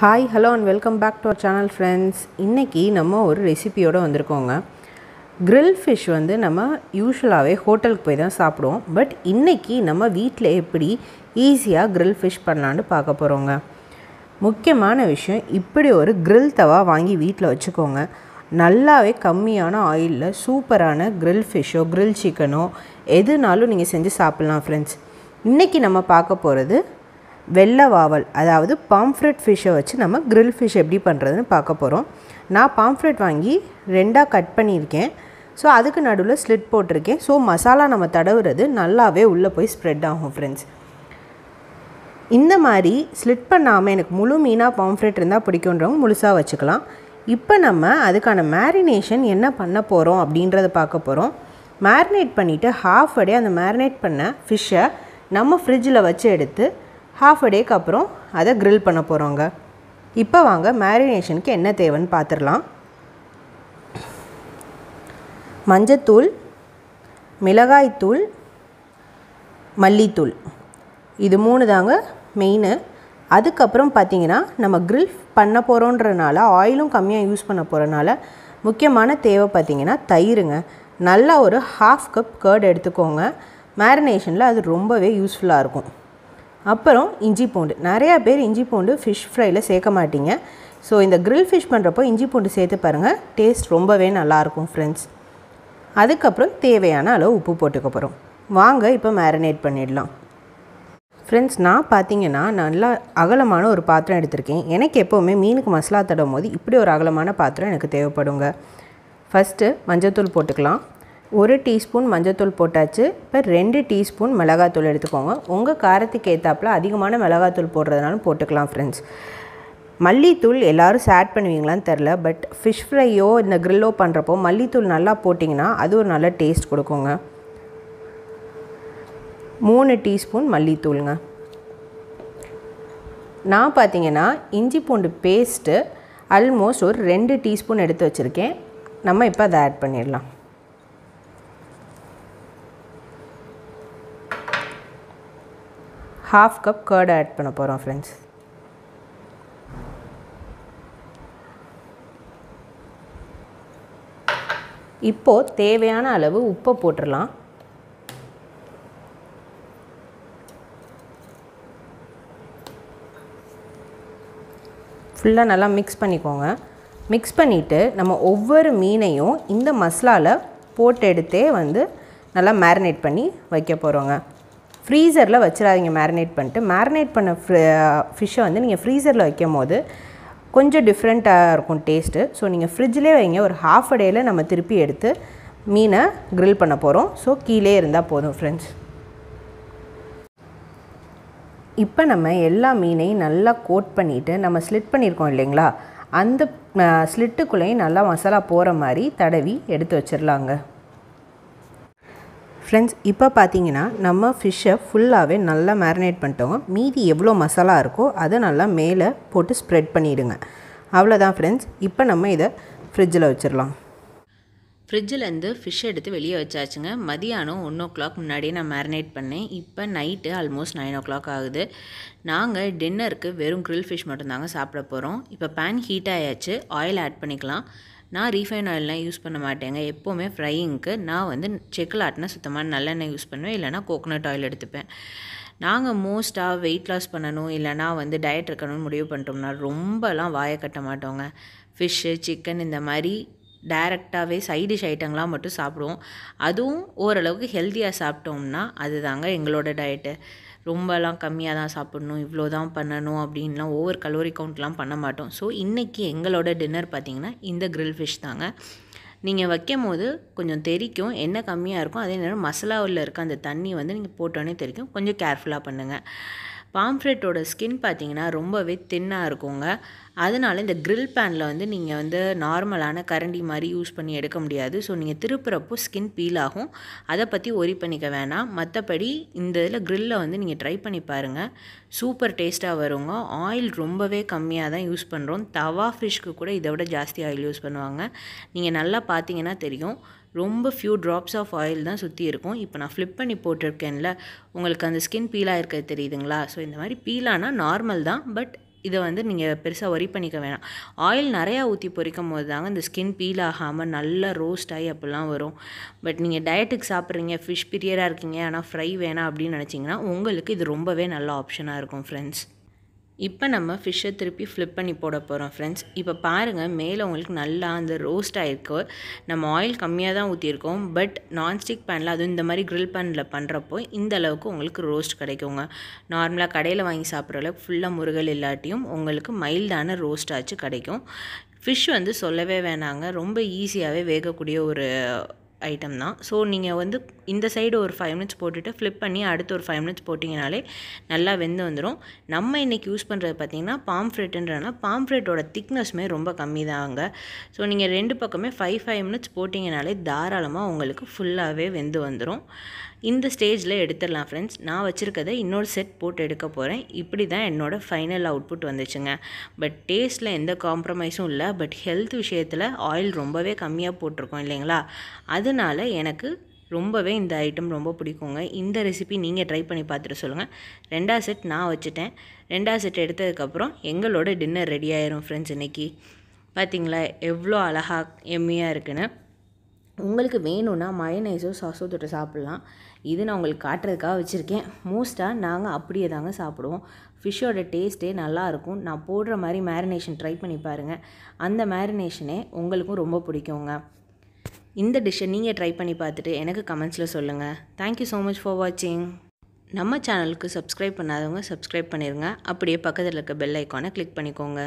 hi hello and welcome back to our channel friends இன்றைக்கி நம்ம ஒரு ரெசிபியோடு வந்திருக்கோங்க க்ரில் ஃபிஷ் வந்து நம்ம யூஸ்வலாகவே ஹோட்டலுக்கு போய் தான் சாப்பிடுவோம் பட் இன்றைக்கி நம்ம வீட்டில் எப்படி ஈஸியாக க்ரில் ஃபிஷ் பண்ணலான்னு பார்க்க போகிறோங்க முக்கியமான விஷயம் இப்படி ஒரு க்ரில் தவா வாங்கி வீட்டில் வச்சுக்கோங்க நல்லாவே கம்மியான ஆயிலில் சூப்பரான க்ரில் ஃபிஷ்ஷோ க்ரில் சிக்கனோ எதுனாலும் நீங்கள் செஞ்சு சாப்பிட்லாம் ஃப்ரெண்ட்ஸ் இன்றைக்கி நம்ம பார்க்க போகிறது வெள்ளவாவல் அதாவது பாம்ஃப்ரெட் ஃபிஷ்ஷை வச்சு நம்ம கிரில் ஃபிஷ் எப்படி பண்ணுறதுன்னு பார்க்க போகிறோம் நான் பாம்ஃப்ரெட் வாங்கி ரெண்டாக கட் பண்ணியிருக்கேன் ஸோ அதுக்கு நடுவில் ஸ்லிட் போட்டிருக்கேன் ஸோ மசாலா நம்ம தடவுறது நல்லாவே உள்ளே போய் ஸ்ப்ரெட் ஆகும் ஃப்ரெண்ட்ஸ் இந்த மாதிரி ஸ்லிட் பண்ணாமல் எனக்கு முழு மீனாக பாம்ஃப்ரெட் இருந்தால் பிடிக்குன்றவங்க முழுசாக வச்சுக்கலாம் இப்போ நம்ம அதுக்கான மேரினேஷன் என்ன பண்ண போகிறோம் அப்படின்றத பார்க்க போகிறோம் மேரினேட் பண்ணிவிட்டு ஹாஃப் அடே அந்த மேரினேட் பண்ண ஃபிஷ்ஷை நம்ம ஃப்ரிட்ஜில் வச்சு எடுத்து ஹாஃப் அ டேக்கு அப்புறம் அதை க்ரில் பண்ண போகிறோங்க இப்போ வாங்க மேரினேஷனுக்கு என்ன தேவைன்னு பார்த்துடலாம் மஞ்சத்தூள் மிளகாய்த்தூள் மல்லித்தூள் இது மூணு தாங்க மெயின் அதுக்கப்புறம் பார்த்திங்கன்னா நம்ம க்ரில் பண்ண போகிறோன்றனால ஆயிலும் கம்மியாக யூஸ் பண்ண போகிறனால முக்கியமான தேவை பார்த்திங்கன்னா தயிருங்க நல்லா ஒரு ஹாஃப் கப் கேர்டு எடுத்துக்கோங்க மேரினேஷனில் அது ரொம்பவே யூஸ்ஃபுல்லாக இருக்கும் அப்புறம் இஞ்சி பூண்டு நிறையா பேர் இஞ்சி பூண்டு ஃபிஷ் ஃப்ரைல சேர்க்க மாட்டிங்க ஸோ இந்த க்ரில் ஃபிஷ் பண்ணுறப்போ இஞ்சி பூண்டு சேர்த்து பாருங்கள் டேஸ்ட் ரொம்பவே நல்லாயிருக்கும் ஃப்ரெண்ட்ஸ் அதுக்கப்புறம் தேவையான அளவு உப்பு போட்டுக்க போகிறோம் வாங்க இப்போ மேரினேட் பண்ணிடலாம் ஃப்ரெண்ட்ஸ் நான் பார்த்தீங்கன்னா நல்லா அகலமான ஒரு பாத்திரம் எடுத்திருக்கேன் எனக்கு எப்போவுமே மீனுக்கு மசாலா தடவும் போது இப்படி ஒரு அகலமான பாத்திரம் எனக்கு தேவைப்படுங்க ஃபஸ்ட்டு மஞ்சத்தூள் போட்டுக்கலாம் ஒரு டீஸ்பூன் மஞ்சத்தூள் போட்டாச்சு இப்போ ரெண்டு டீஸ்பூன் மிளகாத்தூள் எடுத்துக்கோங்க உங்கள் காரத்துக்கு ஏற்றாப்பில் அதிகமான மிளகாத்தூள் போடுறதுனாலும் போட்டுக்கலாம் ஃப்ரெண்ட்ஸ் மல்லித்தூள் எல்லோரும் ஆட் பண்ணுவீங்களான்னு தெரில பட் ஃபிஷ் ஃப்ரையோ இந்த க்ரில்லோ பண்ணுறப்போ மல்லித்தூள் நல்லா போட்டிங்கன்னா அது ஒரு நல்ல டேஸ்ட் கொடுக்குங்க மூணு டீஸ்பூன் மல்லித்தூளுங்க நான் பார்த்தீங்கன்னா இஞ்சி பூண்டு பேஸ்ட்டு ஆல்மோஸ்ட் ஒரு ரெண்டு டீஸ்பூன் எடுத்து வச்சுருக்கேன் நம்ம இப்போ அதை ஆட் பண்ணிடலாம் ஹாஃப் கப் கேர்டு ஆட் பண்ண போகிறோம் ஃப்ரெண்ட்ஸ் இப்போது தேவையான அளவு உப்பை போட்டுடலாம் ஃபுல்லாக நல்லா மிக்ஸ் பண்ணிக்கோங்க மிக்ஸ் பண்ணிவிட்டு நம்ம ஒவ்வொரு மீனையும் இந்த மசாலாவில் போட்டு எடுத்தே வந்து நல்லா மேரினேட் பண்ணி வைக்க போகிறோங்க ஃப்ரீசரில் வச்சிடாதீங்க மேரினேட் பண்ணிட்டு மேரினேட் பண்ண ஃபிஷ்ஷை uh, வந்து நீங்கள் ஃப்ரீசரில் வைக்கும் போது கொஞ்சம் டிஃப்ரெண்ட்டாக இருக்கும் டேஸ்ட்டு ஸோ நீங்கள் ஃப்ரிட்ஜ்லேயே வைங்க ஒரு ஹாஃப் அ டேயில் நம்ம திருப்பி எடுத்து மீனை க்ரில் பண்ண போகிறோம் ஸோ கீழே இருந்தால் போதும் ஃப்ரெண்ட்ஸ் இப்போ நம்ம எல்லா மீனையும் நல்லா கோட் பண்ணிவிட்டு நம்ம ஸ்லிட் பண்ணியிருக்கோம் இல்லைங்களா அந்த ஸ்லிட்டுக்குள்ளேயும் uh, நல்லா மசாலா போகிற மாதிரி தடவி எடுத்து வச்சிடலாங்க ஃப்ரெண்ட்ஸ் இப்போ பார்த்தீங்கன்னா நம்ம ஃபிஷ்ஷை ஃபுல்லாகவே நல்லா மேரினேட் பண்ணிட்டோம் மீதி எவ்வளோ மசாலா இருக்கோ அதை நல்லா மேலே போட்டு ஸ்ப்ரெட் பண்ணிவிடுங்க அவ்வளோதான் ஃப்ரெண்ட்ஸ் இப்போ நம்ம இதை ஃப்ரிட்ஜில் வச்சிடலாம் ஃப்ரிட்ஜிலேருந்து ஃபிஷ் எடுத்து வெளியே வச்சாச்சுங்க மதியானம் ஒன் ஓ கிளாக் முன்னாடியே நான் மேரினேட் பண்ணேன் இப்போ night almost nine o'clock ஆகுது நாங்கள் டின்னருக்கு வெறும் க்ரில் ஃபிஷ் மட்டும்தாங்க சாப்பிட போகிறோம் இப்போ பேன் ஹீட் ஆயாச்சு ஆயில் ஆட் பண்ணிக்கலாம் நான் ரீஃபைன் ஆயிலெலாம் யூஸ் பண்ண மாட்டேங்க எப்போவுமே ஃப்ரையிங்க்கு நான் வந்து செக்கில் ஆட்டினா சுத்தமாக நல்லெண்ணெய் யூஸ் பண்ணுவேன் இல்லைனா கோகோனட் ஆயில் எடுத்துப்பேன் நாங்கள் மோஸ்ட்டாக வெயிட் லாஸ் பண்ணணும் இல்லைனா வந்து டயட் இருக்கணும்னு முடிவு பண்ணிட்டோம்னா ரொம்பலாம் வாயை கட்ட மாட்டோங்க ஃபிஷ்ஷு சிக்கன் இந்த மாதிரி டைரெக்டாகவே சைடிஷ் ஐட்டங்களாக மட்டும் சாப்பிடுவோம் அதுவும் ஓரளவுக்கு ஹெல்த்தியாக சாப்பிட்டோம்னா அதுதாங்க எங்களோட டயட்டு ரொம்பலாம் கம்மியாக தான் சாப்பிடணும் இவ்வளோ தான் பண்ணணும் அப்படின்லாம் ஓவர் கலோரி கவுண்ட்லாம் பண்ண மாட்டோம் ஸோ இன்றைக்கி எங்களோட டின்னர் பார்த்திங்கன்னா இந்த க்ரில் ஃபிஷ் தாங்க நீங்கள் வைக்கும் போது கொஞ்சம் தெரிக்கும் என்ன கம்மியாக இருக்கும் அதே நேரம் மசாலாவில் இருக்க அந்த தண்ணி வந்து நீங்கள் போட்டோன்னே தெரிக்கும் கொஞ்சம் கேர்ஃபுல்லாக பண்ணுங்கள் பாம்ஃப்ரெட்டோட ஸ்கின் பார்த்தீங்கன்னா ரொம்பவே தின்னாக இருக்குங்க அதனால் இந்த க்ரில் பேனில் வந்து நீங்கள் வந்து நார்மலான கரண்டி மாதிரி யூஸ் பண்ணி எடுக்க முடியாது ஸோ நீங்கள் திருப்புறப்போ ஸ்கின் பீல் ஆகும் அதை பற்றி ஒரி பண்ணிக்க வேணாம் மற்றபடி இந்த இதில் க்ரில்லில் வந்து நீங்கள் ட்ரை பண்ணி பாருங்கள் சூப்பர் டேஸ்ட்டாக வருங்க ஆயில் ரொம்பவே கம்மியாக தான் யூஸ் பண்ணுறோம் தவா ஃபிஷ்க்கு கூட இதை விட ஜாஸ்தி ஆயில் யூஸ் பண்ணுவாங்க நீங்கள் நல்லா பார்த்தீங்கன்னா தெரியும் ரொம்ப ஃப்யூ ட்ராப்ஸ் ஆஃப் ஆயில் தான் சுற்றி இருக்கும் இப்போ நான் ஃப்ளிப் பண்ணி போட்டிருக்கேன்ல உங்களுக்கு அந்த ஸ்கின் பீலாக இருக்க தெரியுதுங்களா ஸோ இந்த மாதிரி பீலானால் நார்மல் தான் பட் இதை வந்து நீங்கள் பெருசாக ஒரி பண்ணிக்க வேணாம் ஆயில் நிறையா ஊற்றி பொறிக்கும் போது தாங்க இந்த ஸ்கின் பீல் ஆகாமல் நல்லா ரோஸ்ட் ஆகி அப்படிலாம் வரும் பட் நீங்கள் டயட்டுக்கு சாப்பிட்றீங்க ஃபிஷ் பிரியராக இருக்கீங்க ஆனால் ஃப்ரை வேணாம் அப்படின்னு நினச்சிங்கன்னா உங்களுக்கு இது ரொம்பவே நல்ல ஆப்ஷனாக இருக்கும் ஃப்ரெண்ட்ஸ் இப்போ நம்ம ஃபிஷ்ஷை திருப்பி ஃப்ளிப் பண்ணி போட போகிறோம் ஃப்ரெண்ட்ஸ் இப்போ பாருங்கள் மேலே உங்களுக்கு நல்லா அந்த ரோஸ்ட் ஆகிருக்கு நம்ம ஆயில் கம்மியாக தான் ஊற்றிருக்கோம் பட் நான்ஸ்டிக் பேனில் அதுவும் இந்த மாதிரி க்ரில் பேனில் பண்ணுறப்போ இந்த அளவுக்கு உங்களுக்கு ரோஸ்ட் கிடைக்குங்க நார்மலாக கடையில் வாங்கி சாப்பிட்ற அளவுக்கு ஃபுல்லாக முருகல் இல்லாட்டியும் உங்களுக்கு மைல்டான ரோஸ்ட் ஆச்சு கிடைக்கும் ஃபிஷ் வந்து சொல்லவே வேணாங்க ரொம்ப ஈஸியாகவே வேகக்கூடிய ஒரு ஐட்டம் தான் ஸோ நீங்கள் வந்து இந்த சைடு ஒரு ஃபைவ் மினிட்ஸ் போட்டுட்டு ஃப்ளிப் பண்ணி அடுத்து ஒரு ஃபைவ் மினிட்ஸ் போட்டிங்கனாலே நல்லா வெந்து வந்துடும் நம்ம இன்றைக்கி யூஸ் பண்ணுறது பார்த்திங்கன்னா பாம் பாம்ஃப்ரெட்டோட திக்னஸ்மே ரொம்ப கம்மி தாங்க ஸோ நீங்கள் ரெண்டு பக்கமே ஃபைவ் ஃபைவ் மினிட்ஸ் போட்டிங்கனாலே தாராளமாக உங்களுக்கு ஃபுல்லாகவே வெந்து வந்துடும் இந்த ஸ்டேஜில் எடுத்துடலாம் ஃப்ரெண்ட்ஸ் நான் வச்சுருக்கதை இன்னொரு செட் போட்டு எடுக்க போகிறேன் இப்படி தான் என்னோடய ஃபைனல் அவுட்புட் வந்துச்சுங்க பட் டேஸ்ட்டில் எந்த காம்ப்ரமைஸும் இல்லை பட் ஹெல்த் விஷயத்தில் ஆயில் ரொம்பவே கம்மியாக போட்டிருக்கோம் இல்லைங்களா அதனால எனக்கு ரொம்பவே இந்த ஐட்டம் ரொம்ப பிடிக்குங்க இந்த ரெசிபி நீங்கள் ட்ரை பண்ணி பார்த்துட்டு சொல்லுங்கள் ரெண்டா செட் நான் வச்சுட்டேன் ரெண்டாவது செட் எடுத்ததுக்கப்புறம் எங்களோட டின்னர் ரெடி ஆயிரும் ஃப்ரெண்ட்ஸ் இன்றைக்கி பார்த்தீங்களா எவ்வளோ அழகாக எம்மியாக இருக்குன்னு உங்களுக்கு வேணும்னா மயனைஸோ சாஸோ தொட்டு சாப்பிட்லாம் இது நான் உங்களுக்கு காட்டுறதுக்காக வச்சுருக்கேன் மோஸ்ட்டாக நாங்கள் அப்படியே தாங்க சாப்பிடுவோம் ஃபிஷ்ஷோட டேஸ்ட்டே நல்லாயிருக்கும் நான் போடுற மாதிரி மேரினேஷன் ட்ரை பண்ணி பாருங்கள் அந்த மேரினேஷனே உங்களுக்கும் ரொம்ப பிடிக்குங்க இந்த டிஷ்ஷை நீங்கள் ட்ரை பண்ணி பார்த்துட்டு எனக்கு கமெண்ட்ஸில் சொல்லுங்கள் தேங்க்யூ ஸோ மச் ஃபார் வாட்சிங் நம்ம சேனலுக்கு சப்ஸ்கிரைப் பண்ணாதவங்க சப்ஸ்கிரைப் பண்ணிடுங்க அப்படியே பக்கத்தில் இருக்க பெல் ஐக்கானை கிளிக் பண்ணிக்கோங்க